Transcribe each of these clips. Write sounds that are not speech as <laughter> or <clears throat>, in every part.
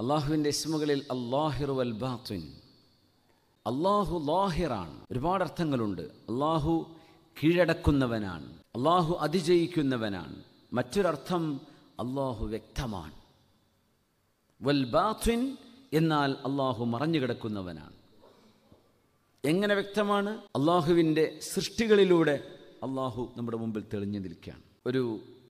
അള്ളാഹുവിൻ്റെ ഇസ്മുകളിൽ അള്ളാഹിറു അൽ ബാത്തുൻ അള്ളാഹു ലാഹിറാണ് ഒരുപാട് അർത്ഥങ്ങളുണ്ട് അള്ളാഹു കീഴടക്കുന്നവനാണ് അള്ളാഹു അതിജയിക്കുന്നവനാണ് മറ്റൊരർത്ഥം അള്ളാഹു വ്യക്തമാണ് വൽ ബാത്തുൻ എന്നാൽ അള്ളാഹു മറഞ്ഞുകിടക്കുന്നവനാണ് എങ്ങനെ വ്യക്തമാണ് അള്ളാഹുവിൻ്റെ സൃഷ്ടികളിലൂടെ അള്ളാഹു നമ്മുടെ മുമ്പിൽ തെളിഞ്ഞു നിൽക്കുകയാണ് ഒരു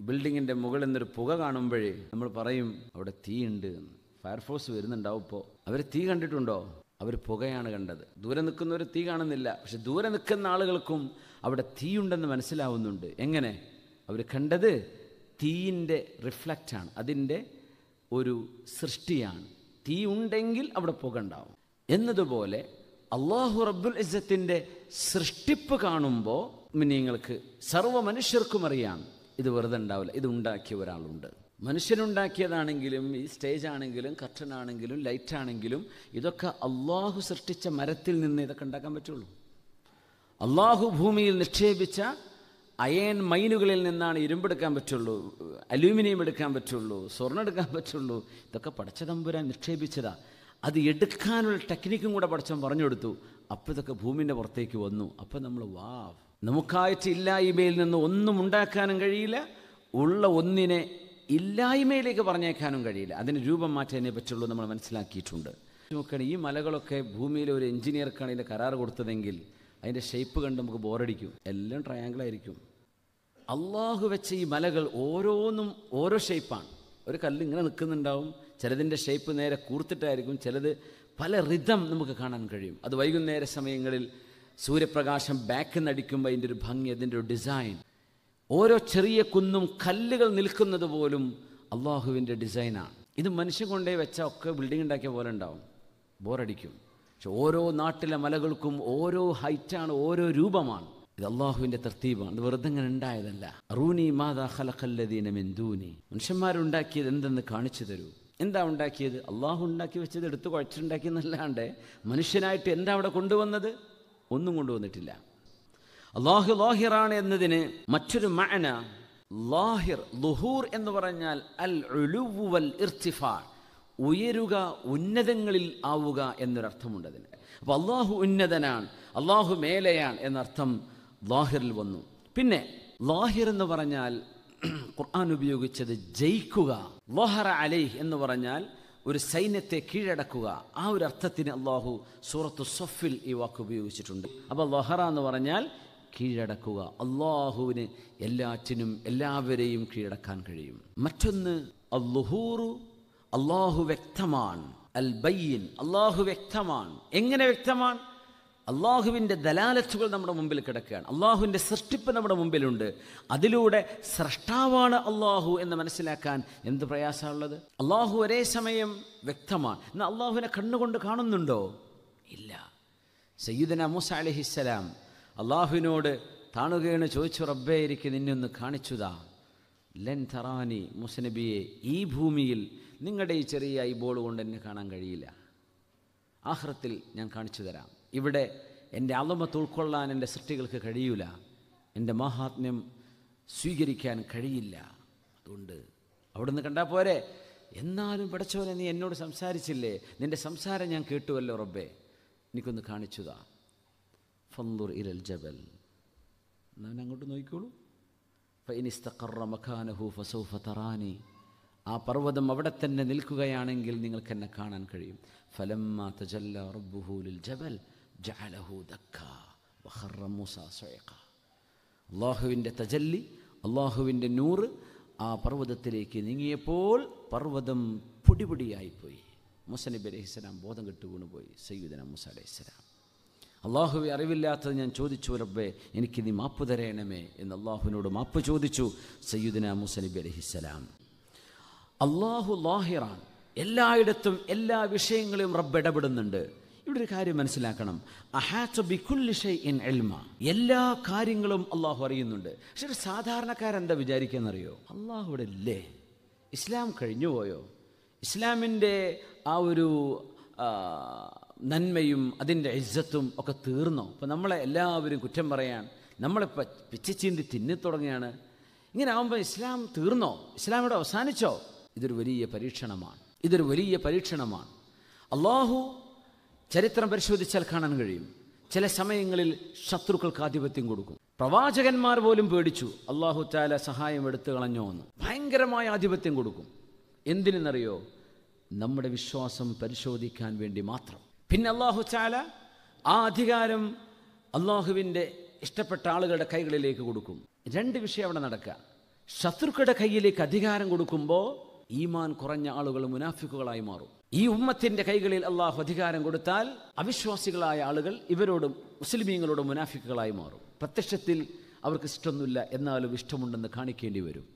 ബിൽഡിങ്ങിൻ്റെ മുകളിൽ നിന്നൊരു പുക കാണുമ്പോഴേ നമ്മൾ പറയും അവിടെ തീയുണ്ട് എന്ന് ഫയർഫോഴ്സ് വരുന്നുണ്ടാവും ഇപ്പോൾ അവർ തീ കണ്ടിട്ടുണ്ടോ അവർ പുകയാണ് കണ്ടത് ദൂരെ നിൽക്കുന്നവർ തീ കാണുന്നില്ല പക്ഷെ ദൂരെ നിൽക്കുന്ന ആളുകൾക്കും അവിടെ തീയുണ്ടെന്ന് മനസ്സിലാവുന്നുണ്ട് എങ്ങനെ അവർ കണ്ടത് തീയിൻ്റെ റിഫ്ലക്റ്റാണ് അതിൻ്റെ ഒരു സൃഷ്ടിയാണ് തീ ഉണ്ടെങ്കിൽ അവിടെ പുക ഉണ്ടാവും എന്നതുപോലെ അള്ളാഹു റബ്ബുൽ ഇസത്തിൻ്റെ സൃഷ്ടിപ്പ് കാണുമ്പോൾ നിങ്ങൾക്ക് സർവ്വ മനുഷ്യർക്കും അറിയാം ഇത് വെറുതെ ഉണ്ടാവില്ല ഇത് ഉണ്ടാക്കിയ ഒരാളുണ്ട് മനുഷ്യനുണ്ടാക്കിയതാണെങ്കിലും ഈ സ്റ്റേജ് ആണെങ്കിലും കർട്ടൻ ആണെങ്കിലും ലൈറ്റ് ആണെങ്കിലും ഇതൊക്കെ അള്ളാഹു സൃഷ്ടിച്ച മരത്തിൽ നിന്ന് ഇതൊക്കെ ഉണ്ടാക്കാൻ പറ്റുള്ളൂ അള്ളാഹു ഭൂമിയിൽ നിക്ഷേപിച്ച അയൺ മൈനുകളിൽ നിന്നാണ് ഇരുമ്പെടുക്കാൻ പറ്റുള്ളൂ അലൂമിനിയം എടുക്കാൻ പറ്റുള്ളൂ സ്വർണ്ണം എടുക്കാൻ പറ്റുള്ളൂ ഇതൊക്കെ പടച്ചതമ്പുരാൻ തമ്പുരാൻ നിക്ഷേപിച്ചതാ അത് എടുക്കാനുള്ള ടെക്നിക്കും കൂടെ പടച്ചം പറഞ്ഞു കൊടുത്തു അപ്പോൾ ഇതൊക്കെ ഭൂമിൻ്റെ പുറത്തേക്ക് വന്നു അപ്പോൾ നമ്മൾ വാ നമുക്കായിട്ട് ഇല്ലായ്മയിൽ നിന്ന് ഒന്നും ഉണ്ടാക്കാനും കഴിയില്ല ഉള്ള ഒന്നിനെ ഇല്ലായ്മയിലേക്ക് പറഞ്ഞേക്കാനും കഴിയില്ല അതിന് രൂപം മാറ്റാനേ പറ്റുള്ളൂ നമ്മൾ മനസ്സിലാക്കിയിട്ടുണ്ട് നോക്കുകയാണ് ഈ മലകളൊക്കെ ഭൂമിയിൽ ഒരു എഞ്ചിനീയർക്കാണ് ഇതിൻ്റെ കരാർ കൊടുത്തതെങ്കിൽ അതിൻ്റെ ഷേപ്പ് കണ്ട് നമുക്ക് ബോറടിക്കും എല്ലാം ട്രയാങ്കിളായിരിക്കും അള്ളാഹു വെച്ച ഈ മലകൾ ഓരോന്നും ഓരോ ഷേപ്പാണ് ഒരു കല്ല് ഇങ്ങനെ നിൽക്കുന്നുണ്ടാവും ചിലതിൻ്റെ ഷേപ്പ് നേരെ കൂർത്തിട്ടായിരിക്കും ചിലത് പല റിതം നമുക്ക് കാണാൻ കഴിയും അത് വൈകുന്നേര സമയങ്ങളിൽ സൂര്യപ്രകാശം ബാക്ക് നടിക്കുമ്പോൾ അതിൻ്റെ ഒരു ഭംഗി അതിൻ്റെ ഒരു ഡിസൈൻ ഓരോ ചെറിയ കുന്നും കല്ലുകൾ നിൽക്കുന്നത് പോലും അള്ളാഹുവിൻ്റെ ഡിസൈനാണ് ഇത് മനുഷ്യൻ കൊണ്ടേ വെച്ച ഒക്കെ ബിൽഡിംഗ് ഉണ്ടാക്കിയ പോലെ ഉണ്ടാവും ബോറടിക്കും പക്ഷെ ഓരോ നാട്ടിലെ മലകൾക്കും ഓരോ ഹൈറ്റാണ് ഓരോ രൂപമാണ് ഇത് അള്ളാഹുവിൻ്റെ തർത്തീപാണ് ഇത് വെറുതെ ഇങ്ങനെ ഉണ്ടായതല്ല റൂനി മാതാ ഖലഖല്ലദീന മെന്തൂനി മനുഷ്യന്മാരുണ്ടാക്കിയത് എന്തെന്ന് കാണിച്ചു തരൂ എന്താ ഉണ്ടാക്കിയത് അള്ളാഹു ഉണ്ടാക്കി വെച്ചത് എടുത്ത് കുഴച്ചുണ്ടാക്കിയെന്നല്ലാണ്ട് മനുഷ്യനായിട്ട് എന്താ അവിടെ കൊണ്ടുവന്നത് ഒന്നും കൊണ്ടുവന്നിട്ടില്ല അള്ളാഹു ലോഹിറാണ് എന്നതിന് മറ്റൊരു മഅന ലാഹിർ ലുഹൂർ എന്ന് പറഞ്ഞാൽ അൽ ഉലുവൽ ഇർത്തിഫാ ഉയരുക ഉന്നതങ്ങളിൽ ആവുക എന്നൊരർത്ഥമുണ്ട് അതിന് അപ്പോൾ അള്ളാഹു ഉന്നതനാണ് അള്ളാഹു മേലെയാണ് എന്നർത്ഥം ലാഹിറിൽ വന്നു പിന്നെ ലാഹിർ എന്ന് പറഞ്ഞാൽ <clears throat> ഖുർആൻ ഉപയോഗിച്ചത് ജയിക്കുക ലൊഹറ അലൈഹ് എന്ന് പറഞ്ഞാൽ ഒരു സൈന്യത്തെ കീഴടക്കുക ആ ഒരു അർത്ഥത്തിന് അള്ളാഹു സൂറത്തു സൊഫിൽ ഈ വാക്ക് ഉപയോഗിച്ചിട്ടുണ്ട് അപ്പോൾ ലൊഹറ എന്ന് പറഞ്ഞാൽ കീഴടക്കുക അള്ളാഹുവിന് എല്ലാറ്റിനും എല്ലാവരെയും കീഴടക്കാൻ കഴിയും മറ്റൊന്ന് അല്ലുഹൂറു അള്ളാഹു വ്യക്തമാണ് അൽ ബയ്യൻ അള്ളാഹു വ്യക്തമാണ് എങ്ങനെ വ്യക്തമാണ് അള്ളാഹുവിൻ്റെ ദലാലത്തുകൾ നമ്മുടെ മുമ്പിൽ കിടക്കുകയാണ് അള്ളാഹുവിൻ്റെ സൃഷ്ടിപ്പ് നമ്മുടെ മുമ്പിലുണ്ട് അതിലൂടെ സ്രഷ്ടാവാണ് അള്ളാഹു എന്ന് മനസ്സിലാക്കാൻ എന്ത് പ്രയാസമുള്ളത് അള്ളാഹു ഒരേ സമയം വ്യക്തമാണ് എന്നാൽ അള്ളാഹുവിനെ കണ്ണുകൊണ്ട് കാണുന്നുണ്ടോ ഇല്ല സയ്യിദന മൂസ അലഹിസ്സലാം അള്ളാഹുവിനോട് താണുകയാണ് ചോദിച്ചു റബ്ബേ എനിക്ക് നിന്നൊന്ന് കാണിച്ചുതാ ലൻ തറാനി മുസനബിയെ ഈ ഭൂമിയിൽ നിങ്ങളുടെ ഈ ചെറിയ ബോൾ കൊണ്ട് എന്നെ കാണാൻ കഴിയില്ല ആഹ്രത്തിൽ ഞാൻ കാണിച്ചു തരാം ഇവിടെ എൻ്റെ അളമത്ത് ഉൾക്കൊള്ളാൻ എൻ്റെ സൃഷ്ടികൾക്ക് കഴിയൂല എൻ്റെ മഹാത്മ്യം സ്വീകരിക്കാൻ കഴിയില്ല അതുകൊണ്ട് അവിടുന്ന് കണ്ടാൽ പോരെ എന്നാലും പഠിച്ചവനെ നീ എന്നോട് സംസാരിച്ചില്ലേ നിൻ്റെ സംസാരം ഞാൻ കേട്ടുവല്ലോ റബ്ബേ എനിക്കൊന്ന് കാണിച്ചുതാ ഫന്ദുർ ഇലൽ ജബൽ എന്നാൽ അങ്ങോട്ട് നോക്കിക്കോളൂ ഫൈനിസ്തഖറ മഖാനഹു ഫസൗഫ തറാനി ആ പർവ്വതം അവിടെ തന്നെ നിൽക്കുകയാണെങ്കിൽ നിങ്ങൾക്ക് എന്നെ കാണാൻ കഴിയും ഫലമ്മ തജല്ല റബ്ബുഹൂലിൽ ജബൽ ജഅലഹു ദക്ക വഖറ അള്ളാഹുവിൻ്റെ തജല്ലി അള്ളാഹുവിൻ്റെ നൂറ് ആ പർവ്വതത്തിലേക്ക് നീങ്ങിയപ്പോൾ പർവ്വതം പൊടിപൊടിയായിപ്പോയി മുസനബി അലഹിസ്സലാം ബോധം കെട്ടു വീണുപോയി സയ്യുദന മുസ അലൈഹിസ്സലാം അള്ളാഹുവെ അറിവില്ലാത്തത് ഞാൻ ചോദിച്ചു റബ്ബേ എനിക്ക് നീ മാപ്പ് തരയണമേ എന്ന് അള്ളാഹുവിനോട് മാപ്പ് ചോദിച്ചു സയ്യുദിന മുസലിബി അലഹിസ്സലാം അള്ളാഹു ലാഹിറാൻ എല്ലായിടത്തും എല്ലാ വിഷയങ്ങളെയും റബ്ബ് ഇടപെടുന്നുണ്ട് ഇവിടെ ഒരു കാര്യം മനസ്സിലാക്കണം അഹാച്ച ഇൻ എല്ലാ കാര്യങ്ങളും അള്ളാഹു അറിയുന്നുണ്ട് പക്ഷെ ഒരു സാധാരണക്കാരെന്താ വിചാരിക്കുന്നറിയോ അള്ളാഹുവിടെ ഇല്ലേ ഇസ്ലാം കഴിഞ്ഞു പോയോ ഇസ്ലാമിൻ്റെ ആ ഒരു നന്മയും അതിൻ്റെ ഇജ്ജത്തും ഒക്കെ തീർന്നോ അപ്പോൾ നമ്മളെ എല്ലാവരും കുറ്റം പറയാൻ നമ്മളിപ്പോൾ പിച്ചച്ചീന്തി തിന്നിത്തുടങ്ങിയാണ് ഇങ്ങനെ ആകുമ്പോൾ ഇസ്ലാം തീർന്നോ ഇവിടെ അവസാനിച്ചോ ഇതൊരു വലിയ പരീക്ഷണമാണ് ഇതൊരു വലിയ പരീക്ഷണമാണ് അള്ളാഹു ചരിത്രം പരിശോധിച്ചാൽ കാണാൻ കഴിയും ചില സമയങ്ങളിൽ ശത്രുക്കൾക്ക് ആധിപത്യം കൊടുക്കും പ്രവാചകന്മാർ പോലും പേടിച്ചു അള്ളാഹു ചാല സഹായം എടുത്തു കളഞ്ഞോ എന്ന് ഭയങ്കരമായ ആധിപത്യം കൊടുക്കും എന്തിനെന്നറിയോ നമ്മുടെ വിശ്വാസം പരിശോധിക്കാൻ വേണ്ടി മാത്രം പിന്നെ അള്ളാഹു ചാല ആ അധികാരം അള്ളാഹുവിൻ്റെ ഇഷ്ടപ്പെട്ട ആളുകളുടെ കൈകളിലേക്ക് കൊടുക്കും രണ്ട് വിഷയം അവിടെ നടക്കുക ശത്രുക്കളുടെ കയ്യിലേക്ക് അധികാരം കൊടുക്കുമ്പോൾ ഈമാൻ കുറഞ്ഞ ആളുകൾ മുനാഫിക്കുകളായി മാറും ഈ ഉമ്മത്തിൻ്റെ കൈകളിൽ അള്ളാഹു അധികാരം കൊടുത്താൽ അവിശ്വാസികളായ ആളുകൾ ഇവരോട് മുസ്ലിമീങ്ങളോട് മുനാഫിക്കുകളായി മാറും പ്രത്യക്ഷത്തിൽ അവർക്ക് ഇഷ്ടമൊന്നുമില്ല എന്നാലും ഇഷ്ടമുണ്ടെന്ന് കാണിക്കേണ്ടി വരും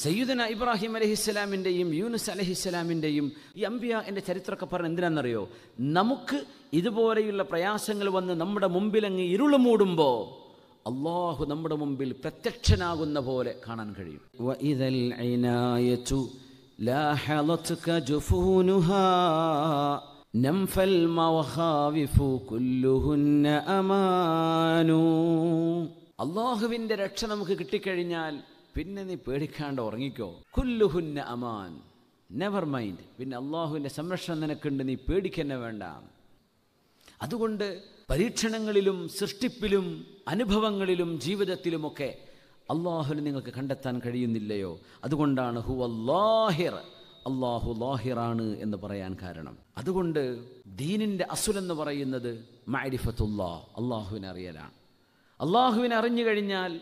സയ്യുദന ഇബ്രാഹിം അലഹിസ്സലാമിൻ്റെയും യൂനുസ് അലഹിസ്സലാമിൻ്റെയും ഈ അമ്പിയ എൻ്റെ ചരിത്രമൊക്കെ പറഞ്ഞ എന്തിനാണെന്നറിയോ നമുക്ക് ഇതുപോലെയുള്ള പ്രയാസങ്ങൾ വന്ന് നമ്മുടെ മുമ്പിലങ്ങ് ഇരുള് മൂടുമ്പോൾ അള്ളാഹു നമ്മുടെ മുമ്പിൽ പ്രത്യക്ഷനാകുന്ന പോലെ കാണാൻ കഴിയും അള്ളാഹുവിൻ്റെ രക്ഷ നമുക്ക് കിട്ടിക്കഴിഞ്ഞാൽ പിന്നെ നീ പേടിക്കാണ്ട് ഉറങ്ങിക്കോ കുല്ലുഹുന്ന അമാൻ നെവർ മൈൻഡ് പിന്നെ അള്ളാഹുവിൻ്റെ സംരക്ഷണം നിനക്കുണ്ട് നീ പേടിക്കന്നെ വേണ്ട അതുകൊണ്ട് പരീക്ഷണങ്ങളിലും സൃഷ്ടിപ്പിലും അനുഭവങ്ങളിലും ജീവിതത്തിലുമൊക്കെ അള്ളാഹുവിനെ നിങ്ങൾക്ക് കണ്ടെത്താൻ കഴിയുന്നില്ലയോ അതുകൊണ്ടാണ് ഹു അല്ലാഹിർ അള്ളാഹു ലാഹിറാണ് എന്ന് പറയാൻ കാരണം അതുകൊണ്ട് ദീനിൻ്റെ അസുലെന്ന് പറയുന്നത് മാരിഫത്തുല്ലാ അള്ളാഹുവിനെ അറിയലാണ് അള്ളാഹുവിനെ അറിഞ്ഞു കഴിഞ്ഞാൽ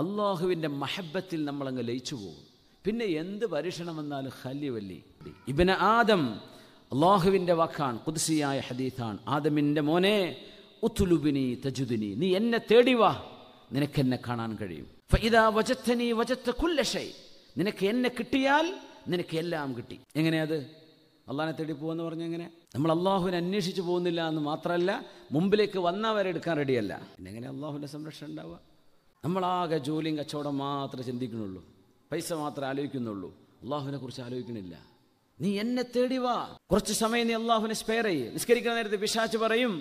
അള്ളാഹുവിൻ്റെ മഹബത്തിൽ നമ്മളങ്ങ് ലയിച്ചു പോകും പിന്നെ എന്ത് പരീക്ഷണം വന്നാലും ഹല്യവല്ലി ഇബിന് ആദം അള്ളാഹുവിൻ്റെ വാക്കാണ് കുതിസിയായ ഹദീഥാണ് ആദമിൻ്റെ മോനെ ഉത്തുലുബിനി തജുദിനി നീ എന്നെ തേടി വാ നിനക്ക് എന്നെ കാണാൻ കഴിയും ഫൈദാ വജത്തനി വജത്ത കുല്ലഷൈ നിനക്ക് എന്നെ കിട്ടിയാൽ നിനക്ക് എല്ലാം കിട്ടി എങ്ങനെയത് അള്ളാഹിനെ തേടി പോകുമെന്ന് പറഞ്ഞു എങ്ങനെ നമ്മൾ അള്ളാഹുവിനെ അന്വേഷിച്ച് പോകുന്നില്ല എന്ന് മാത്രമല്ല മുമ്പിലേക്ക് വന്നവരെ എടുക്കാൻ റെഡിയല്ല പിന്നെ എങ്ങനെ അള്ളാഹുവിൻ്റെ സംരക്ഷണം ഉണ്ടാവുക നമ്മളാകെ ജോലിയും കച്ചവടം മാത്രമേ ചിന്തിക്കുന്നുള്ളൂ പൈസ മാത്രമേ ആലോചിക്കുന്നുള്ളൂ അള്ളാഹുവിനെ കുറിച്ച് ആലോചിക്കണില്ല നീ എന്നെ തേടി വാ കുറച്ച് സമയം നീ അള്ളാഹുവിനെ സ്പെയർ ചെയ്യും നിസ്കരിക്കുന്ന നേരത്തെ പിശാച്ച് പറയും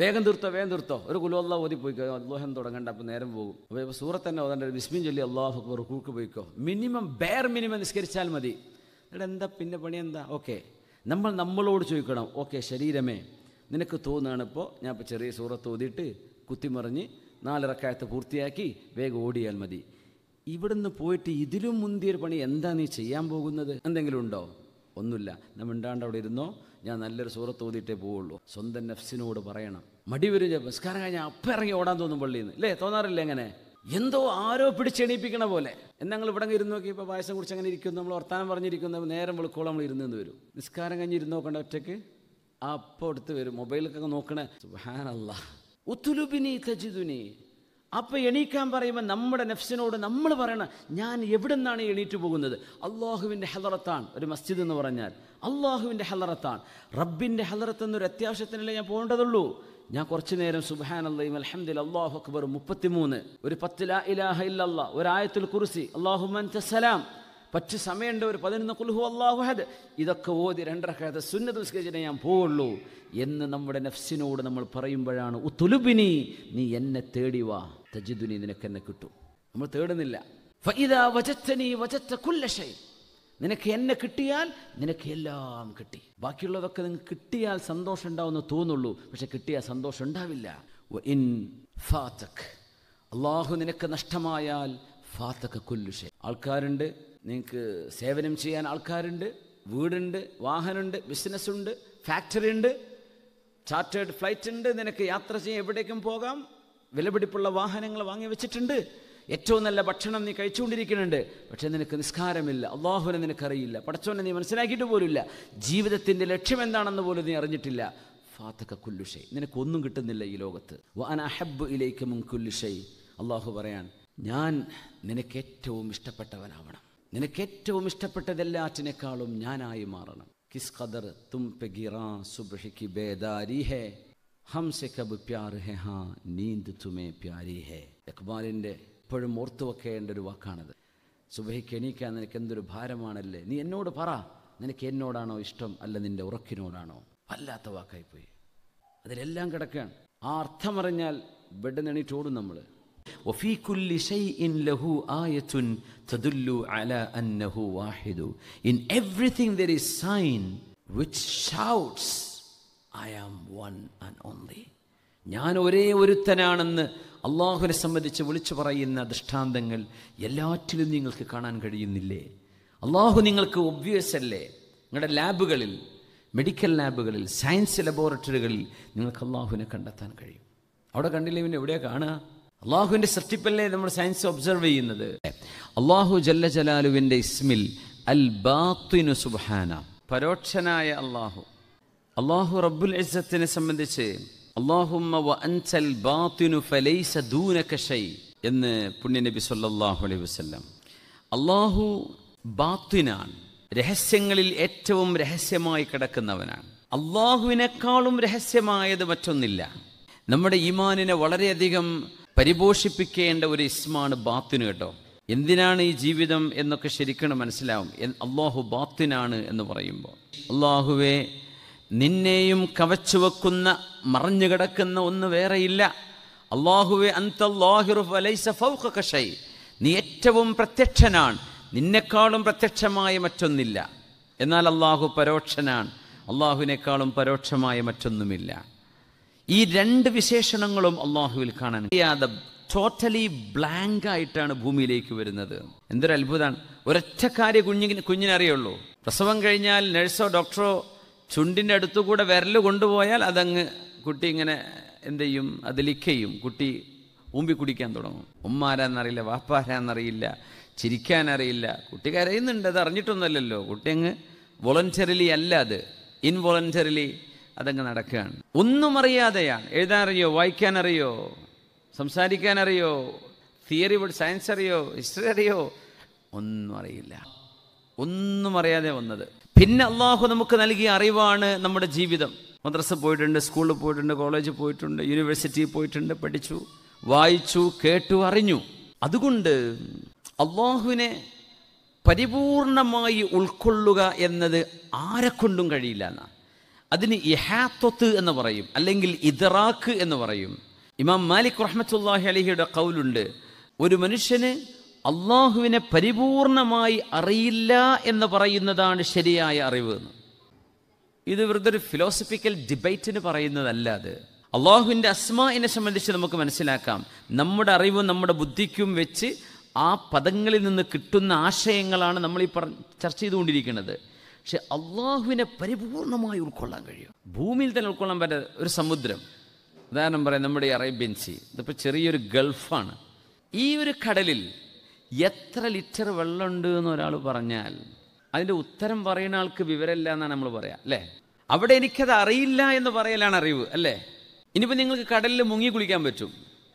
വേഗം തീർത്തോ വേഗം തീർത്തോ ഒരു കുലോല്ല ഓതി പോയിക്കോ അള്ളോഹം തുടങ്ങണ്ട അപ്പം നേരം പോകും അപ്പോൾ സൂറത്ത് തന്നെ ഓതേണ്ട ഒരു ബിസ്മിൻ ചൊല്ലി അള്ളാഹു അക്ബർ കൂക്ക് പോയിക്കോ മിനിമം ബെയർ മിനിമം നിസ്കരിച്ചാൽ മതി എന്നിട്ട് എന്താ പിന്നെ പണി എന്താ ഓക്കെ നമ്മൾ നമ്മളോട് ചോദിക്കണം ഓക്കെ ശരീരമേ നിനക്ക് തോന്നുകയാണ് ഇപ്പോൾ ഞാൻ ഇപ്പോൾ ചെറിയ സൂറത്ത് ഓതിയിട്ട് കുത്തിമറിഞ്ഞ് നാല് റക്കായത്ത് പൂർത്തിയാക്കി വേഗം ഓടിയാൽ മതി ഇവിടുന്ന് പോയിട്ട് ഇതിലും മുന്തിയൊരു പണി എന്താ നീ ചെയ്യാൻ പോകുന്നത് എന്തെങ്കിലും ഉണ്ടോ ഒന്നുമില്ല നമ്മൾ ഉണ്ടാണ്ട് അവിടെ ഇരുന്നോ ഞാൻ നല്ലൊരു സൂറത്ത് ഓതിയിട്ടേ പോവുള്ളൂ സ്വന്തം നഫ്സിനോട് പറയണം മടി വരും നിസ്കാരം കഴിഞ്ഞാൽ അപ്പം ഇറങ്ങി ഓടാൻ തോന്നും പള്ളിയിൽ നിന്ന് അല്ലേ തോന്നാറില്ല എങ്ങനെ എന്തോ ആരോ പിടിച്ചെണീപ്പിക്കണ പോലെ എന്നങ്ങൾ ഇവിടെ ഇരുന്ന് നോക്കി ഇപ്പോൾ പായസം കുറിച്ച് അങ്ങനെ ഇരിക്കുന്നു നമ്മൾ വർത്താനം പറഞ്ഞിരിക്കുന്നു നേരം വിളിക്കോളം നമ്മൾ ഇരുന്നെന്ന് വരും നിസ്കാരം കഴിഞ്ഞ് ഇരുന്ന് നോക്കേണ്ട ഒറ്റയ്ക്ക് അപ്പോൾ അടുത്ത് വരും മൊബൈലൊക്കെ നോക്കണേ സുഹാനല്ല ഉത്തുലുബിനി തജിദുനി അപ്പോൾ എണീക്കാൻ പറയുമ്പോൾ നമ്മുടെ നഫ്സിനോട് നമ്മൾ പറയണം ഞാൻ എവിടെ നിന്നാണ് എണീറ്റ് പോകുന്നത് അള്ളാഹുവിൻ്റെ ഹലറത്താണ് ഒരു മസ്ജിദ് എന്ന് പറഞ്ഞാൽ അള്ളാഹുവിൻ്റെ ഹലറത്താണ് റബ്ബിൻ്റെ ഹലറത്ത് എന്നൊരു അത്യാവശ്യത്തിനല്ലേ ഞാൻ പോകേണ്ടതുള്ളൂ ഞാൻ കുറച്ചു നേരം സുബാൻ അള്ളയും അലഹമ്മദ് അള്ളാഹു അക്ബർ മുപ്പത്തിമൂന്ന് ഒരു പത്തിലാ ഇലാഹ ഒരു ഒരായത്തുൽ കുറിസി മൻ സലാം പറ്റു സമയമുണ്ട് ഒരു പതിനൊന്ന് കുലുഹു അള്ളാഹുഹദ് ഇതൊക്കെ ഓതി രണ്ടരക്കാലത്ത് സുന്നത്ത് നിസ്കരിച്ചിട്ടേ ഞാൻ പോവുള്ളൂ എന്ന് നമ്മുടെ നഫ്സിനോട് നമ്മൾ പറയുമ്പോഴാണ് ഉത്തുലുബിനി നീ എന്നെ തേടി വാ തജിദുനി നിനക്ക് എന്നെ കിട്ടും നമ്മൾ തേടുന്നില്ല നിനക്ക് എന്നെ കിട്ടിയാൽ നിനക്ക് എല്ലാം കിട്ടി ബാക്കിയുള്ളതൊക്കെ നിങ്ങൾക്ക് കിട്ടിയാൽ സന്തോഷം ഉണ്ടാവുമെന്ന് തോന്നുള്ളൂ പക്ഷെ കിട്ടിയാൽ സന്തോഷം ഉണ്ടാവില്ല ഇൻ അള്ളാഹു നിനക്ക് നഷ്ടമായാൽ ഫാത്തക് കൊല്ലുഷെ ആൾക്കാരുണ്ട് നിങ്ങൾക്ക് സേവനം ചെയ്യാൻ ആൾക്കാരുണ്ട് വീടുണ്ട് വാഹനമുണ്ട് ബിസിനസ്സുണ്ട് ഫാക്ടറി ഉണ്ട് ചാർട്ടേഡ് ഫ്ലൈറ്റ് ഉണ്ട് നിനക്ക് യാത്ര ചെയ്യാൻ എവിടേക്കും പോകാം വിലപിടിപ്പുള്ള വാഹനങ്ങൾ വാങ്ങി വെച്ചിട്ടുണ്ട് ഏറ്റവും നല്ല ഭക്ഷണം നീ കഴിച്ചുകൊണ്ടിരിക്കുന്നുണ്ട് പക്ഷേ നിനക്ക് നിസ്കാരമില്ല അള്ളാഹുവിനെ നിനക്കറിയില്ല പഠിച്ചവനെ നീ മനസ്സിലാക്കിയിട്ട് പോലുമില്ല ജീവിതത്തിൻ്റെ ലക്ഷ്യം എന്താണെന്ന് പോലും നീ അറിഞ്ഞിട്ടില്ല ഫാത്തക്ക കുല്ലുഷൈ നിനക്കൊന്നും കിട്ടുന്നില്ല ഈ ലോകത്ത് ഇലേക്ക് മുൻ കുല്ലുഷൈ അള്ളാഹു പറയാൻ ഞാൻ നിനക്ക് ഏറ്റവും ഇഷ്ടപ്പെട്ടവനാവണം നിനക്ക് ഏറ്റവും ഇഷ്ടപ്പെട്ടതെല്ലാറ്റിനേക്കാളും ഞാനായി മാറണം കിസ് ഖദർ തും പെ ഗിറാ സുബഹിക്ക് ബേദാരി ഹേ ഹംസെ കബ് പ്യാർ ഹെ ഹാ നീന്ത് തുമേ പ്യാരി ഹേ ഇക്ബാലിൻ്റെ എപ്പോഴും ഓർത്തു വെക്കേണ്ട ഒരു വാക്കാണത് സുബഹിക്ക് എണീക്കാൻ നിനക്ക് എന്തൊരു ഭാരമാണല്ലേ നീ എന്നോട് പറ നിനക്ക് എന്നോടാണോ ഇഷ്ടം അല്ല നിന്റെ ഉറക്കിനോടാണോ വല്ലാത്ത വാക്കായിപ്പോയി അതിലെല്ലാം കിടക്കുകയാണ് ആ അർത്ഥമറിഞ്ഞാൽ ബെഡ് നെണീറ്റോടും നമ്മൾ وفي كل شيء له آية تدل على أنه واحد In everything there is sign which shouts I am one and only ഞാൻ ഒരേ ഒരുത്തനാണെന്ന് അള്ളാഹുവിനെ സംബന്ധിച്ച് വിളിച്ചു പറയുന്ന ദൃഷ്ടാന്തങ്ങൾ എല്ലാറ്റിലും നിങ്ങൾക്ക് കാണാൻ കഴിയുന്നില്ലേ അള്ളാഹു നിങ്ങൾക്ക് ഒബ്വിയസ് അല്ലേ നിങ്ങളുടെ ലാബുകളിൽ മെഡിക്കൽ ലാബുകളിൽ സയൻസ് ലബോറട്ടറികളിൽ നിങ്ങൾക്ക് അള്ളാഹുവിനെ കണ്ടെത്താൻ കഴിയും അവിടെ കണ്ടില്ലേ പിന്നെ എവിടെയാണ് കാണുക അള്ളാഹുവിൻ്റെ സൃഷ്ടിപ്പല്ലേ നമ്മൾ സയൻസ് ഒബ്സർവ് ചെയ്യുന്നത് അള്ളാഹു ജല്ല ജലാലുവിൻ്റെ ഇസ്മിൽ അൽ ബാത്തിനു സുബാന പരോക്ഷനായ അള്ളാഹു അള്ളാഹു റബ്ബുൽ ഇസ്സത്തിനെ സംബന്ധിച്ച് അള്ളാഹുമ്മ വ ബാത്തിനു ഫലൈസ എന്ന് പുണ്യനബി സല്ലാഹു അലൈഹി വസ്ലം അള്ളാഹു ബാത്തിനാണ് രഹസ്യങ്ങളിൽ ഏറ്റവും രഹസ്യമായി കിടക്കുന്നവനാണ് അള്ളാഹുവിനേക്കാളും രഹസ്യമായത് മറ്റൊന്നില്ല നമ്മുടെ ഈമാനിനെ വളരെയധികം പരിപോഷിപ്പിക്കേണ്ട ഒരു ഇസ്മാണ് ബാത്തിന് കേട്ടോ എന്തിനാണ് ഈ ജീവിതം എന്നൊക്കെ ശരിക്കണം മനസ്സിലാവും അള്ളാഹു ബാത്തിനാണ് എന്ന് പറയുമ്പോൾ അള്ളാഹുവെ നിന്നെയും കവച്ചു വെക്കുന്ന മറഞ്ഞു കിടക്കുന്ന ഒന്ന് വേറെയില്ല അള്ളാഹുവെ അന്തല്ലാഹിറുഫലൈസൗക്കഷൈ നീ ഏറ്റവും പ്രത്യക്ഷനാണ് നിന്നെക്കാളും പ്രത്യക്ഷമായ മറ്റൊന്നില്ല എന്നാൽ അള്ളാഹു പരോക്ഷനാണ് അള്ളാഹുവിനേക്കാളും പരോക്ഷമായ മറ്റൊന്നുമില്ല ഈ രണ്ട് വിശേഷണങ്ങളും അള്ളാഹുവിൽ കാണാൻ കഴിയാതെ ടോട്ടലി ബ്ലാങ്ക് ആയിട്ടാണ് ഭൂമിയിലേക്ക് വരുന്നത് എന്തൊരു അത്ഭുതമാണ് ഒരൊറ്റ കാര്യം കുഞ്ഞിന് കുഞ്ഞിനറിയുള്ളൂ പ്രസവം കഴിഞ്ഞാൽ നഴ്സോ ഡോക്ടറോ ചുണ്ടിൻ്റെ അടുത്തുകൂടെ വിരൽ കൊണ്ടുപോയാൽ അതങ്ങ് കുട്ടി ഇങ്ങനെ എന്ത് ചെയ്യും അത് ലിഖയും കുട്ടി ഊമ്പി കുടിക്കാൻ തുടങ്ങും ഉമ്മാരാന്നറിയില്ല വാപ്പാരാന്നറിയില്ല ചിരിക്കാനറിയില്ല കുട്ടി കരയുന്നുണ്ട് അത് അറിഞ്ഞിട്ടൊന്നുമല്ലല്ലോ കുട്ടി അങ്ങ് വോളണ്ടറിലി അല്ല അത് ഇൻവോളണ്ടറിലി അതങ്ങ് നടക്കുകയാണ് ഒന്നും അറിയാതെയാണ് എഴുതാനറിയോ വായിക്കാനറിയോ സംസാരിക്കാനറിയോ തിയറി സയൻസ് അറിയോ ഹിസ്റ്ററി അറിയോ ഒന്നും അറിയില്ല ഒന്നും അറിയാതെ വന്നത് പിന്നെ അള്ളാഹു നമുക്ക് നൽകിയ അറിവാണ് നമ്മുടെ ജീവിതം മദ്രസ പോയിട്ടുണ്ട് സ്കൂളിൽ പോയിട്ടുണ്ട് കോളേജിൽ പോയിട്ടുണ്ട് യൂണിവേഴ്സിറ്റിയിൽ പോയിട്ടുണ്ട് പഠിച്ചു വായിച്ചു കേട്ടു അറിഞ്ഞു അതുകൊണ്ട് അള്ളാഹുവിനെ പരിപൂർണമായി ഉൾക്കൊള്ളുക എന്നത് ആരെക്കൊണ്ടും കഴിയില്ല എന്നാണ് അതിന് ഇഹാത്വത്ത് എന്ന് പറയും അല്ലെങ്കിൽ ഇതറാക്ക് എന്ന് പറയും ഇമാം മാലിക് റഹ്മത്തുല്ലാഹി അലിഹിയുടെ കൗലുണ്ട് ഒരു മനുഷ്യന് അള്ളാഹുവിനെ പരിപൂർണമായി അറിയില്ല എന്ന് പറയുന്നതാണ് ശരിയായ അറിവ് ഇത് വെറുതെ ഒരു ഫിലോസഫിക്കൽ ഡിബേറ്റിന് പറയുന്നതല്ല അത് അള്ളാഹുവിൻ്റെ അസ്മാനെ സംബന്ധിച്ച് നമുക്ക് മനസ്സിലാക്കാം നമ്മുടെ അറിവും നമ്മുടെ ബുദ്ധിക്കും വെച്ച് ആ പദങ്ങളിൽ നിന്ന് കിട്ടുന്ന ആശയങ്ങളാണ് നമ്മൾ ഈ ചർച്ച ചെയ്തുകൊണ്ടിരിക്കുന്നത് പക്ഷെ അള്ളാഹുവിനെ പരിപൂർണമായി ഉൾക്കൊള്ളാൻ കഴിയും ഭൂമിയിൽ തന്നെ ഉൾക്കൊള്ളാൻ പറ്റാത്ത ഒരു സമുദ്രം ഉദാഹരണം പറയാം നമ്മുടെ അറേബ്യൻ സീ ഇതിപ്പോൾ ചെറിയൊരു ഗൾഫാണ് ഈ ഒരു കടലിൽ എത്ര ലിറ്റർ വെള്ളമുണ്ട് എന്ന് ഒരാൾ പറഞ്ഞാൽ അതിൻ്റെ ഉത്തരം പറയുന്ന ആൾക്ക് വിവരമില്ല എന്നാണ് നമ്മൾ പറയാം അല്ലേ അവിടെ എനിക്കത് അറിയില്ല എന്ന് പറയലാണ് അറിവ് അല്ലേ ഇനിയിപ്പോൾ നിങ്ങൾക്ക് കടലിൽ മുങ്ങി കുളിക്കാൻ പറ്റും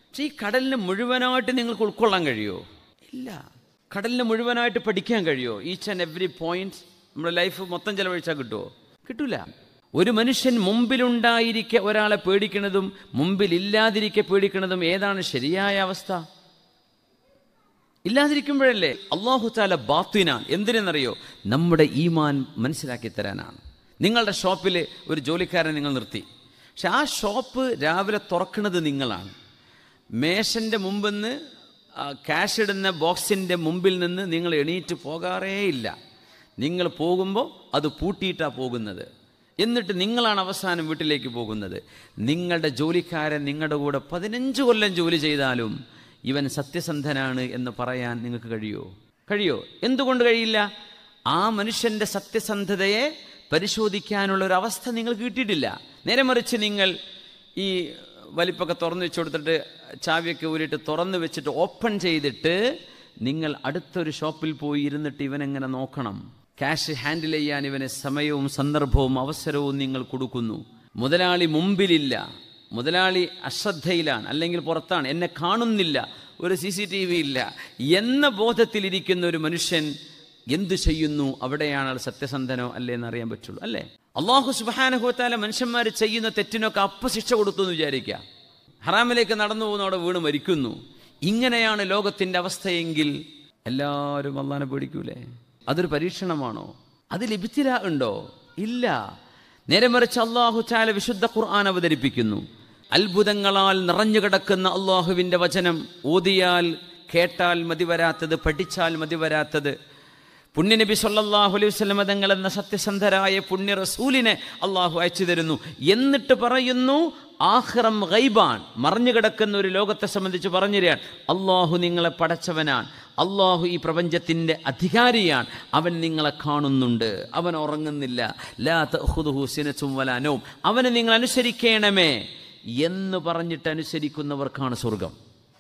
പക്ഷേ ഈ കടലിന് മുഴുവനായിട്ട് നിങ്ങൾക്ക് ഉൾക്കൊള്ളാൻ കഴിയുമോ ഇല്ല കടലിന് മുഴുവനായിട്ട് പഠിക്കാൻ കഴിയുമോ ഈച്ച് ആൻഡ് എവ്രി പോയിന്റ് നമ്മുടെ ലൈഫ് മൊത്തം ചിലവഴിച്ചാൽ കിട്ടുമോ കിട്ടൂല ഒരു മനുഷ്യൻ മുമ്പിലുണ്ടായിരിക്കെ ഒരാളെ പേടിക്കുന്നതും മുമ്പിലില്ലാതിരിക്കെ പേടിക്കുന്നതും ഏതാണ് ശരിയായ അവസ്ഥ ഇല്ലാതിരിക്കുമ്പോഴല്ലേ അള്ളാഹു താല ബാത്തിനാണ് എന്തിനെന്നറിയോ നമ്മുടെ ഈമാൻ മനസ്സിലാക്കി തരാനാണ് നിങ്ങളുടെ ഷോപ്പിൽ ഒരു ജോലിക്കാരനെ നിങ്ങൾ നിർത്തി പക്ഷെ ആ ഷോപ്പ് രാവിലെ തുറക്കുന്നത് നിങ്ങളാണ് മേശൻ്റെ മുമ്പിൽ നിന്ന് ക്യാഷ് ഇടുന്ന ബോക്സിൻ്റെ മുമ്പിൽ നിന്ന് നിങ്ങൾ എണീറ്റ് പോകാറേയില്ല നിങ്ങൾ പോകുമ്പോൾ അത് പൂട്ടിയിട്ടാണ് പോകുന്നത് എന്നിട്ട് നിങ്ങളാണ് അവസാനം വീട്ടിലേക്ക് പോകുന്നത് നിങ്ങളുടെ ജോലിക്കാരൻ നിങ്ങളുടെ കൂടെ പതിനഞ്ച് കൊല്ലം ജോലി ചെയ്താലും ഇവൻ സത്യസന്ധനാണ് എന്ന് പറയാൻ നിങ്ങൾക്ക് കഴിയോ കഴിയോ എന്തുകൊണ്ട് കഴിയില്ല ആ മനുഷ്യൻ്റെ സത്യസന്ധതയെ പരിശോധിക്കാനുള്ള ഒരു അവസ്ഥ നിങ്ങൾ കിട്ടിയിട്ടില്ല നേരെ മറിച്ച് നിങ്ങൾ ഈ വലിപ്പൊക്കെ തുറന്നു വെച്ച് കൊടുത്തിട്ട് ചാവിയൊക്കെ ഊരിയിട്ട് തുറന്നു വെച്ചിട്ട് ഓപ്പൺ ചെയ്തിട്ട് നിങ്ങൾ അടുത്തൊരു ഷോപ്പിൽ പോയി ഇരുന്നിട്ട് ഇവനെങ്ങനെ നോക്കണം ക്യാഷ് ഹാൻഡിൽ ചെയ്യാൻ ഇവന് സമയവും സന്ദർഭവും അവസരവും നിങ്ങൾ കൊടുക്കുന്നു മുതലാളി മുമ്പിലില്ല മുതലാളി അശ്രദ്ധയിലാണ് അല്ലെങ്കിൽ പുറത്താണ് എന്നെ കാണുന്നില്ല ഒരു സി സി ടി വി ഇല്ല എന്ന ബോധത്തിലിരിക്കുന്ന ഒരു മനുഷ്യൻ എന്തു ചെയ്യുന്നു അവിടെയാണ് സത്യസന്ധനോ അല്ലേ എന്നറിയാൻ പറ്റുള്ളൂ അല്ലേ അള്ളാഹു സുബാനഹുത്താല മനുഷ്യന്മാർ ചെയ്യുന്ന തെറ്റിനൊക്കെ അപ്പ ശിക്ഷ കൊടുത്തു എന്ന് വിചാരിക്കുക ഹറാമിലേക്ക് നടന്നു പോകുന്ന അവിടെ വീണ് മരിക്കുന്നു ഇങ്ങനെയാണ് ലോകത്തിൻ്റെ അവസ്ഥയെങ്കിൽ എല്ലാവരും അള്ളാനെ പേടിക്കൂലേ അതൊരു പരീക്ഷണമാണോ അത് ലഭിച്ചില്ല ഉണ്ടോ ഇല്ല നേരെ മറിച്ച് അള്ളാഹു ചാല വിശുദ്ധ ഖുർആൻ അവതരിപ്പിക്കുന്നു അത്ഭുതങ്ങളാൽ നിറഞ്ഞുകിടക്കുന്ന അള്ളാഹുവിൻ്റെ വചനം ഓതിയാൽ കേട്ടാൽ മതിവരാത്തത് പഠിച്ചാൽ മതിവരാത്തത് പുണ്യനബി സല്ലാഹു അലൈഹി വസ്ലമ തങ്ങൾ എന്ന സത്യസന്ധരായ പുണ്യ റസൂലിനെ അള്ളാഹു അയച്ചു തരുന്നു എന്നിട്ട് പറയുന്നു ആഹ്റം ഗൈബാൻ മറിഞ്ഞു കിടക്കുന്ന ഒരു ലോകത്തെ സംബന്ധിച്ച് പറഞ്ഞു അള്ളാഹു നിങ്ങളെ പടച്ചവനാണ് അള്ളാഹു ഈ പ്രപഞ്ചത്തിൻ്റെ അധികാരിയാണ് അവൻ നിങ്ങളെ കാണുന്നുണ്ട് അവൻ ഉറങ്ങുന്നില്ല ലാത്തഹുദുഹുസിനും വലാനവും അവനെ നിങ്ങൾ അനുസരിക്കണമേ എന്ന് പറഞ്ഞിട്ട് അനുസരിക്കുന്നവർക്കാണ് സ്വർഗം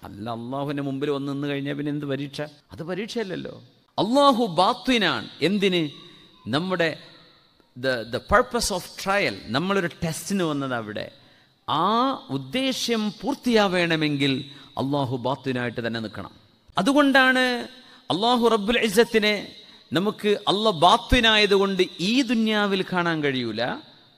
അല്ല അള്ളാഹുവിൻ്റെ മുമ്പിൽ വന്നു നിന്ന് കഴിഞ്ഞാൽ പിന്നെ എന്ത് പരീക്ഷ അത് പരീക്ഷയല്ലല്ലോ അള്ളാഹു ബാത്വിനാണ് എന്തിന് നമ്മുടെ the the purpose of trial നമ്മളൊരു ടെസ്റ്റിന് വന്നത് അവിടെ ആ ഉദ്ദേശ്യം പൂർത്തിയാവേണമെങ്കിൽ അള്ളാഹു ബാത്വിനായിട്ട് തന്നെ നിൽക്കണം അതുകൊണ്ടാണ് അള്ളാഹു റബ്ബുൽ ഇസത്തിനെ നമുക്ക് അള്ള ബാത്വിനായതുകൊണ്ട് ഈ ദുന്യാവിൽ കാണാൻ കഴിയൂല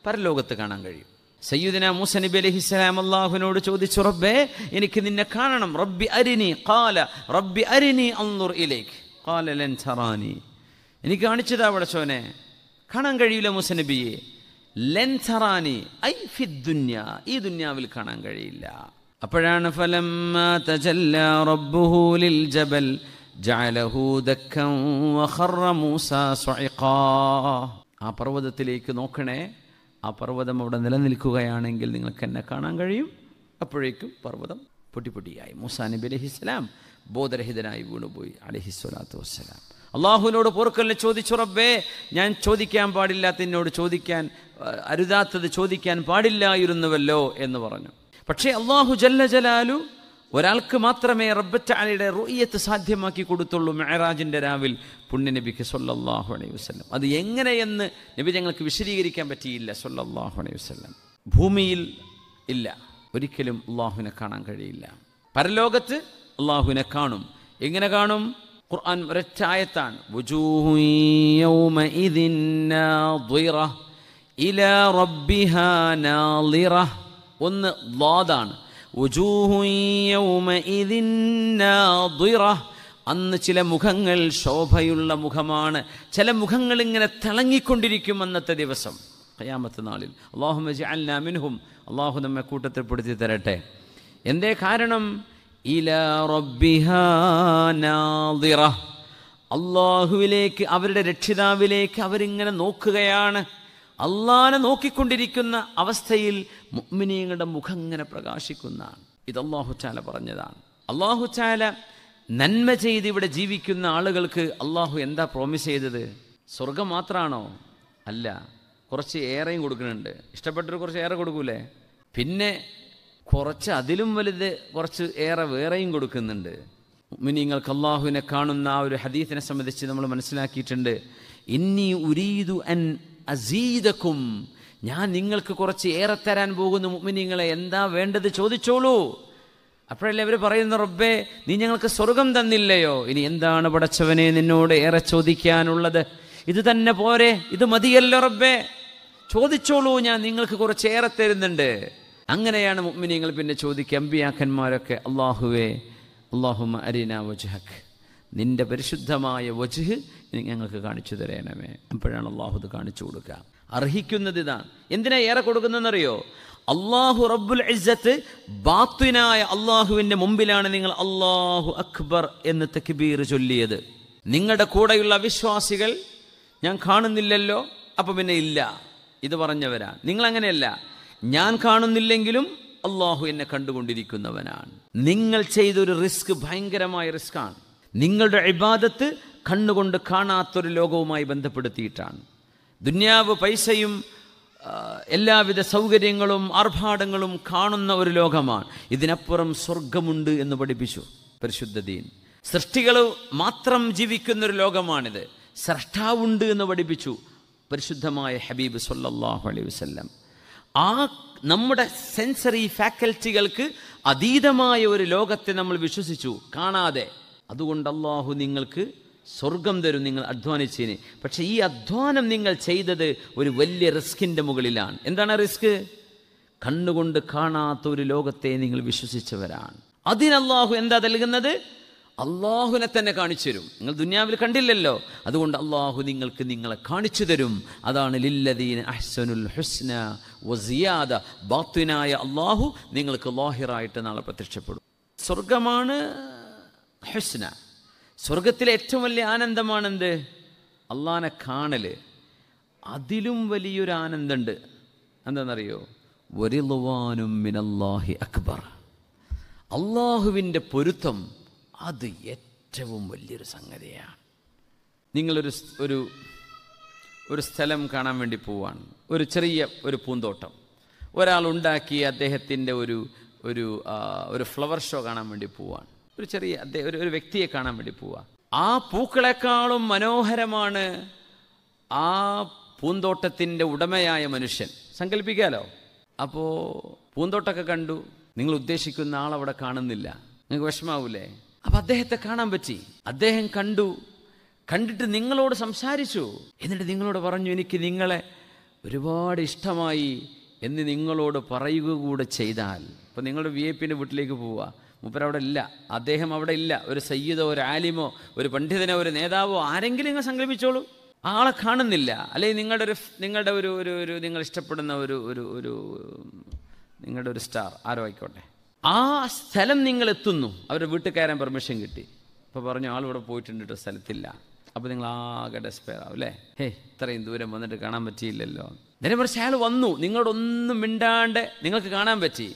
പരലോകത്ത് കാണാൻ കഴിയും സയ്യുദിന മൂസ നബി അലൈഹി സ്വലാം അള്ളാഹുവിനോട് ചോദിച്ചു റബ്ബേ എനിക്ക് നിന്നെ കാണണം റബ്ബി അരിനി കാല റബ്ബി അരിനി അന്നുർ ഇലേക്ക് ഖാലലൻ ഥറാനി എനിക്ക് കാണിച്ചതാ പടച്ചോനെ കാണാൻ കഴിയില്ല മുസനബിയെ ലെൻസറാനി ഐ ഫി ദുന്യ ഈ ദുന്യാവിൽ കാണാൻ കഴിയില്ല അപ്പോഴാണ് ഫലം തജല്ല ജബൽ ആ പർവ്വതത്തിലേക്ക് നോക്കണേ ആ പർവ്വതം അവിടെ നിലനിൽക്കുകയാണെങ്കിൽ നിങ്ങൾക്ക് എന്നെ കാണാൻ കഴിയും അപ്പോഴേക്കും പർവ്വതം പൊട്ടിപ്പൊട്ടിയായി മൂസാ നബി അലഹിസ്ലാം ബോധരഹിതനായി വീണുപോയി അലഹിസ്വലാത്തു വസ്സലാം അള്ളാഹുവിനോട് പൊറുക്കലിനെ ചോദിച്ചു റബ്ബേ ഞാൻ ചോദിക്കാൻ പാടില്ലാത്ത എന്നോട് ചോദിക്കാൻ അരുതാത്തത് ചോദിക്കാൻ പാടില്ലായിരുന്നുവല്ലോ എന്ന് പറഞ്ഞു പക്ഷേ അള്ളാഹു ജല്ല ജലാലു ഒരാൾക്ക് മാത്രമേ റബ്ബറ്റാലയുടെ റൊയ്യത്ത് സാധ്യമാക്കി കൊടുത്തുള്ളൂ മെഹറാജിൻ്റെ രാവിൽ പുണ്യ നബിക്ക് സൊല്ലാഹു അലൈഹി വസ്ലം അത് എങ്ങനെയെന്ന് നബി ഞങ്ങൾക്ക് വിശദീകരിക്കാൻ പറ്റിയില്ല സൊല്ലാഹു അലൈഹി വസ്ലം ഭൂമിയിൽ ഇല്ല ഒരിക്കലും അള്ളാഹുവിനെ കാണാൻ കഴിയില്ല പരലോകത്ത് അള്ളാഹുവിനെ കാണും എങ്ങനെ കാണും ഖുർആൻ ഒരച്ചായത്താണ് ആയത്താണ് ഒന്ന് വാദാണ് അന്ന് ചില മുഖങ്ങൾ ശോഭയുള്ള മുഖമാണ് ചില മുഖങ്ങൾ ഇങ്ങനെ തിളങ്ങിക്കൊണ്ടിരിക്കും അന്നത്തെ ദിവസം കയാമത്ത് നാളിൽ അള്ളാഹു അല്ലാമിൻഹും അള്ളാഹു നമ്മെ കൂട്ടത്തിൽപ്പെടുത്തി തരട്ടെ എന്തേ കാരണം അള്ളാഹുവിലേക്ക് അവരുടെ രക്ഷിതാവിലേക്ക് അവരിങ്ങനെ നോക്കുകയാണ് അള്ളാനെ നോക്കിക്കൊണ്ടിരിക്കുന്ന അവസ്ഥയിൽ മുഗ്മിനീങ്ങളുടെ മുഖം ഇങ്ങനെ പ്രകാശിക്കുന്നതാണ് ഇത് അള്ളാഹു ചാല പറഞ്ഞതാണ് അള്ളാഹു ചാല നന്മ ചെയ്ത് ഇവിടെ ജീവിക്കുന്ന ആളുകൾക്ക് അള്ളാഹു എന്താ പ്രോമിസ് ചെയ്തത് സ്വർഗം മാത്രമാണോ അല്ല കുറച്ച് ഏറെയും കൊടുക്കുന്നുണ്ട് ഇഷ്ടപ്പെട്ടൊരു കുറച്ച് ഏറെ കൊടുക്കൂലേ പിന്നെ കുറച്ച് അതിലും വലുത് കുറച്ച് ഏറെ വേറെയും കൊടുക്കുന്നുണ്ട് മിനിങ്ങൾക്ക് അള്ളാഹുവിനെ കാണുന്ന ആ ഒരു ഹദീഫിനെ സംബന്ധിച്ച് നമ്മൾ മനസ്സിലാക്കിയിട്ടുണ്ട് ഇന്നി ഉരീതു അൻ അസീദക്കും ഞാൻ നിങ്ങൾക്ക് കുറച്ച് ഏറെ തരാൻ പോകുന്ന മിനിങ്ങളെ എന്താ വേണ്ടത് ചോദിച്ചോളൂ അപ്പോഴല്ലേ അവർ പറയുന്ന റബ്ബേ നീ ഞങ്ങൾക്ക് സ്വർഗം തന്നില്ലയോ ഇനി എന്താണ് പടച്ചവനെ നിന്നോട് ഏറെ ചോദിക്കാനുള്ളത് ഇത് തന്നെ പോരെ ഇത് മതിയല്ലോ റബ്ബേ ചോദിച്ചോളൂ ഞാൻ നിങ്ങൾക്ക് കുറച്ച് ഏറെ തരുന്നുണ്ട് അങ്ങനെയാണ് മുമ്മിനിങ്ങൾ പിന്നെ ചോദിക്കുക അമ്പിയാക്കന്മാരൊക്കെ അള്ളാഹുവേ അള്ളാഹുമ അരിന വജഹക് നിന്റെ പരിശുദ്ധമായ വജുഹ് ഞങ്ങൾക്ക് കാണിച്ചു തരേണമേ അപ്പോഴാണ് അള്ളാഹു ഇത് കാണിച്ചു കൊടുക്കുക അർഹിക്കുന്നത് ഇതാണ് എന്തിനാ ഏറെ കൊടുക്കുന്നതെന്നറിയോ അള്ളാഹു റബ്ബുൽ ഇസ്സത്ത് ബാത്തിനായ അള്ളാഹുവിൻ്റെ മുമ്പിലാണ് നിങ്ങൾ അള്ളാഹു അക്ബർ എന്ന് തക്ബീർ ചൊല്ലിയത് നിങ്ങളുടെ കൂടെയുള്ള വിശ്വാസികൾ ഞാൻ കാണുന്നില്ലല്ലോ അപ്പം പിന്നെ ഇല്ല ഇത് പറഞ്ഞവരാ നിങ്ങളങ്ങനെയല്ല ഞാൻ കാണുന്നില്ലെങ്കിലും അള്ളാഹു എന്നെ കണ്ടുകൊണ്ടിരിക്കുന്നവനാണ് നിങ്ങൾ ചെയ്തൊരു റിസ്ക് ഭയങ്കരമായ റിസ്ക്കാണ് നിങ്ങളുടെ ഇബാദത്ത് കണ്ണുകൊണ്ട് കാണാത്തൊരു ലോകവുമായി ബന്ധപ്പെടുത്തിയിട്ടാണ് ദുന്യാവ് പൈസയും എല്ലാവിധ സൗകര്യങ്ങളും ആർഭാടങ്ങളും കാണുന്ന ഒരു ലോകമാണ് ഇതിനപ്പുറം സ്വർഗമുണ്ട് എന്ന് പഠിപ്പിച്ചു പരിശുദ്ധ ദീൻ സൃഷ്ടികൾ മാത്രം ജീവിക്കുന്നൊരു ലോകമാണിത് സൃഷ്ടാവുണ്ട് എന്ന് പഠിപ്പിച്ചു പരിശുദ്ധമായ ഹബീബ് സല്ലാഹു അലൈഹി വസ്ല്ലം ആ നമ്മുടെ സെൻസറി ഫാക്കൽറ്റികൾക്ക് അതീതമായ ഒരു ലോകത്തെ നമ്മൾ വിശ്വസിച്ചു കാണാതെ അതുകൊണ്ട് അള്ളാഹു നിങ്ങൾക്ക് സ്വർഗം തരും നിങ്ങൾ അധ്വാനിച്ചതിന് പക്ഷേ ഈ അധ്വാനം നിങ്ങൾ ചെയ്തത് ഒരു വലിയ റിസ്കിൻ്റെ മുകളിലാണ് എന്താണ് റിസ്ക് കണ്ണുകൊണ്ട് കാണാത്ത ഒരു ലോകത്തെ നിങ്ങൾ വിശ്വസിച്ചവരാണ് അതിനല്ലാഹു എന്താ നൽകുന്നത് അള്ളാഹുവിനെ തന്നെ കാണിച്ചു തരും നിങ്ങൾ ദുന്യാവിൽ കണ്ടില്ലല്ലോ അതുകൊണ്ട് അള്ളാഹു നിങ്ങൾക്ക് നിങ്ങളെ കാണിച്ചു തരും അതാണ് ലില്ലദീൻ അഹ്സനുൽ ഹുസ്ന വസിയാദ ബാത്തിനായ അള്ളാഹു നിങ്ങൾക്ക് ലോഹിറായിട്ട് നാളെ പ്രത്യക്ഷപ്പെടും സ്വർഗമാണ് ഹുസ്ന സ്വർഗത്തിലെ ഏറ്റവും വലിയ ആനന്ദമാണെന്ത് അള്ളാഹനെ കാണൽ അതിലും വലിയൊരു ആനന്ദമുണ്ട് എന്താണെന്നറിയോ വരിളുവാനും മിനല്ലാഹി അക്ബർ അള്ളാഹുവിൻ്റെ പൊരുത്തം അത് ഏറ്റവും വലിയൊരു സംഗതിയാണ് നിങ്ങളൊരു ഒരു ഒരു സ്ഥലം കാണാൻ വേണ്ടി പോവാണ് ഒരു ചെറിയ ഒരു പൂന്തോട്ടം ഒരാൾ ഉണ്ടാക്കിയ അദ്ദേഹത്തിൻ്റെ ഒരു ഒരു ഒരു ഫ്ലവർ ഷോ കാണാൻ വേണ്ടി പോവാണ് ഒരു ചെറിയ അദ്ദേഹം ഒരു ഒരു വ്യക്തിയെ കാണാൻ വേണ്ടി പോവാ ആ പൂക്കളെക്കാളും മനോഹരമാണ് ആ പൂന്തോട്ടത്തിൻ്റെ ഉടമയായ മനുഷ്യൻ സങ്കല്പിക്കാലോ അപ്പോൾ പൂന്തോട്ടമൊക്കെ കണ്ടു നിങ്ങൾ ഉദ്ദേശിക്കുന്ന ആളവിടെ കാണുന്നില്ല നിങ്ങൾക്ക് വിഷമാവൂലേ അപ്പം അദ്ദേഹത്തെ കാണാൻ പറ്റി അദ്ദേഹം കണ്ടു കണ്ടിട്ട് നിങ്ങളോട് സംസാരിച്ചു എന്നിട്ട് നിങ്ങളോട് പറഞ്ഞു എനിക്ക് നിങ്ങളെ ഒരുപാട് ഇഷ്ടമായി എന്ന് നിങ്ങളോട് പറയുക കൂടെ ചെയ്താൽ ഇപ്പം നിങ്ങളുടെ വി എ പിൻ്റെ വീട്ടിലേക്ക് പോവുക മുപ്പരവിടെ ഇല്ല അദ്ദേഹം അവിടെ ഇല്ല ഒരു സയ്യിദോ ഒരു ആലിമോ ഒരു പണ്ഡിതനോ ഒരു നേതാവോ ആരെങ്കിലും നിങ്ങൾ സങ്കല്പിച്ചോളൂ ആളെ കാണുന്നില്ല അല്ലെങ്കിൽ നിങ്ങളുടെ ഒരു നിങ്ങളുടെ ഒരു ഒരു നിങ്ങൾ ഇഷ്ടപ്പെടുന്ന ഒരു ഒരു ഒരു നിങ്ങളുടെ ഒരു സ്റ്റാർ ആരോ ആയിക്കോട്ടെ ആ സ്ഥലം നിങ്ങൾ എത്തുന്നു അവരുടെ വീട്ടിൽ കയറാൻ പെർമിഷൻ കിട്ടി അപ്പോൾ പറഞ്ഞു ആളിവിടെ പോയിട്ടുണ്ട് കേട്ടോ സ്ഥലത്തില്ല അപ്പോൾ നിങ്ങൾ ആകെ ഡെസ്പെയർ ആവും അല്ലേ ഹേ ഇത്രയും ദൂരം വന്നിട്ട് കാണാൻ പറ്റിയില്ലല്ലോ നേരെ പറഞ്ഞ അയാൾ വന്നു നിങ്ങളോടൊന്നും മിണ്ടാണ്ട് നിങ്ങൾക്ക് കാണാൻ പറ്റി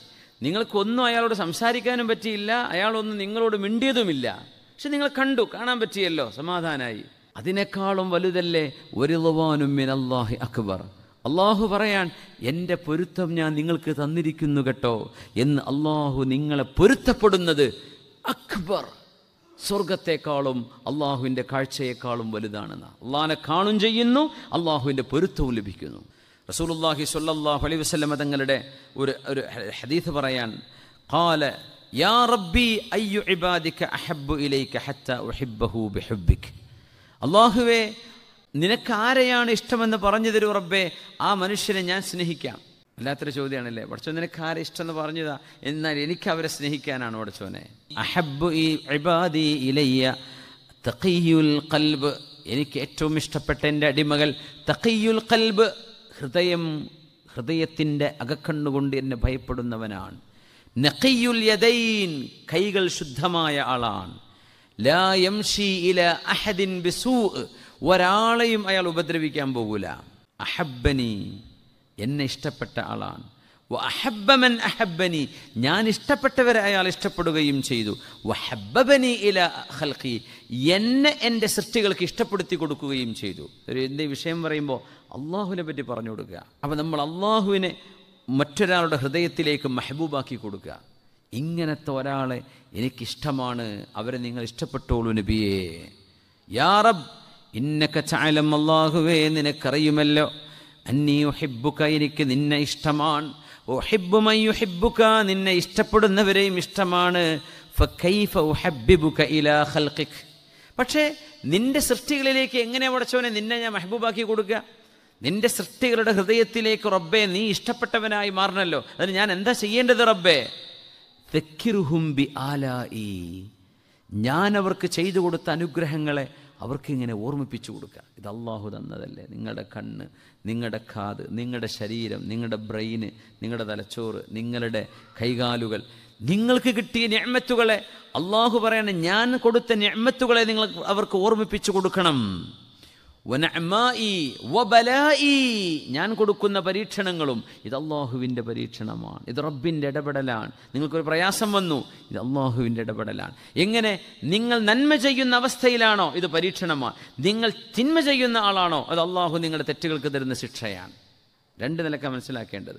നിങ്ങൾക്കൊന്നും അയാളോട് സംസാരിക്കാനും പറ്റിയില്ല അയാളൊന്നും നിങ്ങളോട് മിണ്ടിയതുമില്ല പക്ഷെ നിങ്ങൾ കണ്ടു കാണാൻ പറ്റിയല്ലോ സമാധാനമായി അതിനേക്കാളും വലുതല്ലേ ഒരു മിനല്ലാഹി അക്ബർ അള്ളാഹു പറയാൻ എൻ്റെ പൊരുത്തം ഞാൻ നിങ്ങൾക്ക് തന്നിരിക്കുന്നു കേട്ടോ എന്ന് അള്ളാഹു നിങ്ങളെ പൊരുത്തപ്പെടുന്നത് അക്ബർ സ്വർഗത്തെക്കാളും അള്ളാഹുവിൻ്റെ കാഴ്ചയെക്കാളും വലുതാണെന്ന് അള്ളാഹിനെ കാണും ചെയ്യുന്നു അള്ളാഹുവിൻ്റെ പൊരുത്തവും ലഭിക്കുന്നു റസൂലുല്ലാഹി സൊല്ലാഹു അലൈ വസ്ലമ തങ്ങളുടെ ഒരു ഒരു ഹദീസ് പറയാൻ കാല യാ റബ്ബി അയ്യു ഇബാദിക്ക അഹബ്ബു ഇലൈക്ക ഹത്ത ഉഹിബ്ബഹു ബിഹുബിക് അള്ളാഹുവേ നിനക്കാരെയാണ് ഇഷ്ടമെന്ന് പറഞ്ഞു തരൂ റബ്ബേ ആ മനുഷ്യനെ ഞാൻ സ്നേഹിക്കാം അല്ലാത്തൊരു ചോദ്യമാണല്ലേ പഠിച്ചു നിനക്ക് ആരെ എന്ന് പറഞ്ഞതാ എന്നാൽ എനിക്ക് അവരെ സ്നേഹിക്കാനാണ് പഠിച്ചോനെ അഹബ് ഈ ഇബാദി ഇലയ്യ തഖിയുൽ കൽബ് എനിക്ക് ഏറ്റവും ഇഷ്ടപ്പെട്ട എൻ്റെ അടിമകൾ തഖിയുൽ കൽബ് ഹൃദയം ഹൃദയത്തിൻ്റെ അകക്കണ്ണുകൊണ്ട് എന്നെ ഭയപ്പെടുന്നവനാണ് നഖിയുൽ യദൈൻ കൈകൾ ശുദ്ധമായ ആളാണ് ലാ യംഷി ഇല അഹദിൻ ബിസൂ ഒരാളെയും അയാൾ ഉപദ്രവിക്കാൻ പോകൂല അഹബ്ബനി എന്നെ ഇഷ്ടപ്പെട്ട ആളാണ് അഹബ്ബമൻ അഹബ്ബനി ഞാൻ ഇഷ്ടപ്പെട്ടവരെ അയാൾ ഇഷ്ടപ്പെടുകയും ചെയ്തു വഹബ്ബനി ഇല ഹൽഖി എന്നെ എൻ്റെ സൃഷ്ടികൾക്ക് ഇഷ്ടപ്പെടുത്തി കൊടുക്കുകയും ചെയ്തു ഒരു എന്ത് വിഷയം പറയുമ്പോൾ അള്ളാഹുവിനെ പറ്റി പറഞ്ഞു കൊടുക്കുക അപ്പോൾ നമ്മൾ അള്ളാഹുവിനെ മറ്റൊരാളുടെ ഹൃദയത്തിലേക്ക് മെഹബൂബാക്കി കൊടുക്കുക ഇങ്ങനത്തെ ഒരാളെ എനിക്കിഷ്ടമാണ് അവരെ നിങ്ങൾ ഇഷ്ടപ്പെട്ടോളൂ നബിയേ യാ റബ്ബ് ഇന്നക്ക ചാലം അള്ളാഹുവേ നിനക്കറിയുമല്ലോ അന്നീ ഹിബുക്ക എനിക്ക് നിന്നെ ഇഷ്ടമാണ് ഒഹിബുമയ്യു ഹിബുക്ക നിന്നെ ഇഷ്ടപ്പെടുന്നവരെയും ഇഷ്ടമാണ് പക്ഷേ നിന്റെ സൃഷ്ടികളിലേക്ക് എങ്ങനെ ഉടച്ചവനെ നിന്നെ ഞാൻ മെഹബൂബാക്കി കൊടുക്കുക നിന്റെ സൃഷ്ടികളുടെ ഹൃദയത്തിലേക്ക് റബ്ബെ നീ ഇഷ്ടപ്പെട്ടവനായി മാറണല്ലോ അതിന് ഞാൻ എന്താ ചെയ്യേണ്ടത് റബ്ബെ തെക്കിറുഹുംബി ആലായി ഞാൻ അവർക്ക് ചെയ്തു കൊടുത്ത അനുഗ്രഹങ്ങളെ അവർക്കിങ്ങനെ ഓർമ്മിപ്പിച്ചു കൊടുക്കുക ഇത് അള്ളാഹു തന്നതല്ലേ നിങ്ങളുടെ കണ്ണ് നിങ്ങളുടെ കാത് നിങ്ങളുടെ ശരീരം നിങ്ങളുടെ ബ്രെയിന് നിങ്ങളുടെ തലച്ചോറ് നിങ്ങളുടെ കൈകാലുകൾ നിങ്ങൾക്ക് കിട്ടിയ ഞമ്മത്തുകളെ അള്ളാഹു പറയണ ഞാൻ കൊടുത്ത ഞമ്മത്തുകളെ നിങ്ങൾ അവർക്ക് ഓർമ്മിപ്പിച്ചു കൊടുക്കണം ഞാൻ കൊടുക്കുന്ന പരീക്ഷണങ്ങളും ഇത് അള്ളാഹുവിൻ്റെ പരീക്ഷണമാണ് ഇത് റബ്ബിൻ്റെ ഇടപെടലാണ് നിങ്ങൾക്കൊരു പ്രയാസം വന്നു ഇത് അള്ളാഹുവിൻ്റെ ഇടപെടലാണ് എങ്ങനെ നിങ്ങൾ നന്മ ചെയ്യുന്ന അവസ്ഥയിലാണോ ഇത് പരീക്ഷണമാണ് നിങ്ങൾ തിന്മ ചെയ്യുന്ന ആളാണോ അത് അള്ളാഹു നിങ്ങളുടെ തെറ്റുകൾക്ക് തരുന്ന ശിക്ഷയാണ് രണ്ട് നിലക്ക മനസ്സിലാക്കേണ്ടത്